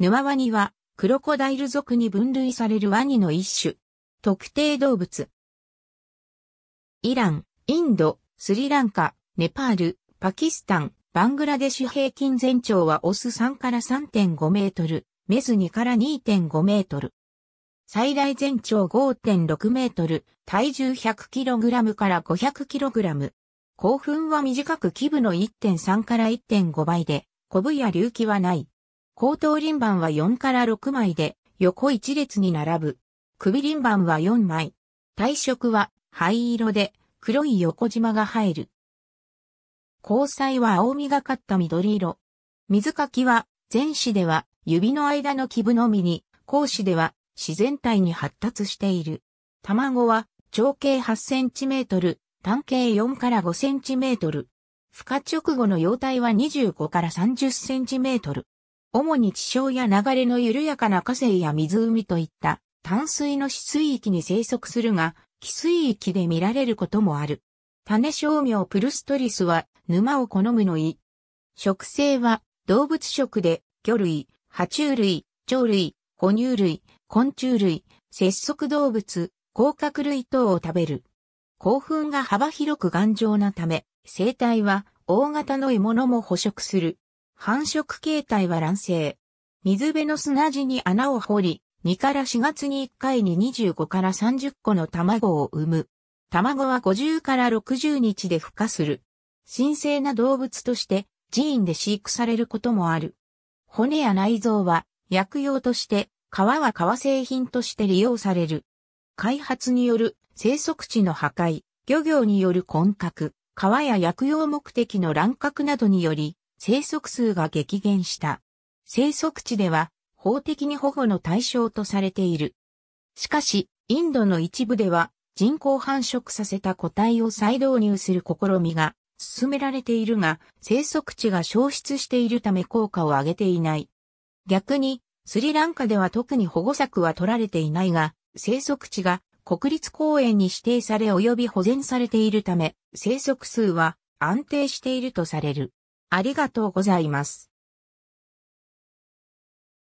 沼ワニは、クロコダイル族に分類されるワニの一種。特定動物。イラン、インド、スリランカ、ネパール、パキスタン、バングラデシュ平均全長はオス3から3.5メートル、メス2から2.5メートル。最大全長5.6メートル、体重1 0 0ラムから5 0 0ラム。興奮は短く基部の1.3から1.5倍で、コブや隆起はない。後頭輪板は4から6枚で、横一列に並ぶ。首輪板は4枚。体色は灰色で、黒い横縞が入る。交際は青みがかった緑色。水かきは、前肢では指の間の基部のみに、後肢では自然体に発達している。卵は長径8センチメートル、単径4から5センチメートル。孵化直後の容体は25から30センチメートル。主に地表や流れの緩やかな河川や湖といった淡水の湿水域に生息するが、汽水域で見られることもある。種商業プルストリスは沼を好むのい。食性は動物食で魚類、爬虫類、鳥類、哺乳類、昆虫類、節足動物、甲殻類等を食べる。興奮が幅広く頑丈なため、生態は大型の獲物も捕食する。繁殖形態は卵生。水辺の砂地に穴を掘り、2から4月に1回に25から30個の卵を産む。卵は50から60日で孵化する。神聖な動物として寺院で飼育されることもある。骨や内臓は薬用として、皮は革製品として利用される。開発による生息地の破壊、漁業による混獲、皮や薬用目的の乱獲などにより、生息数が激減した。生息地では法的に保護の対象とされている。しかし、インドの一部では人工繁殖させた個体を再導入する試みが進められているが、生息地が消失しているため効果を上げていない。逆に、スリランカでは特に保護策は取られていないが、生息地が国立公園に指定され及び保全されているため、生息数は安定しているとされる。ありがとうございます。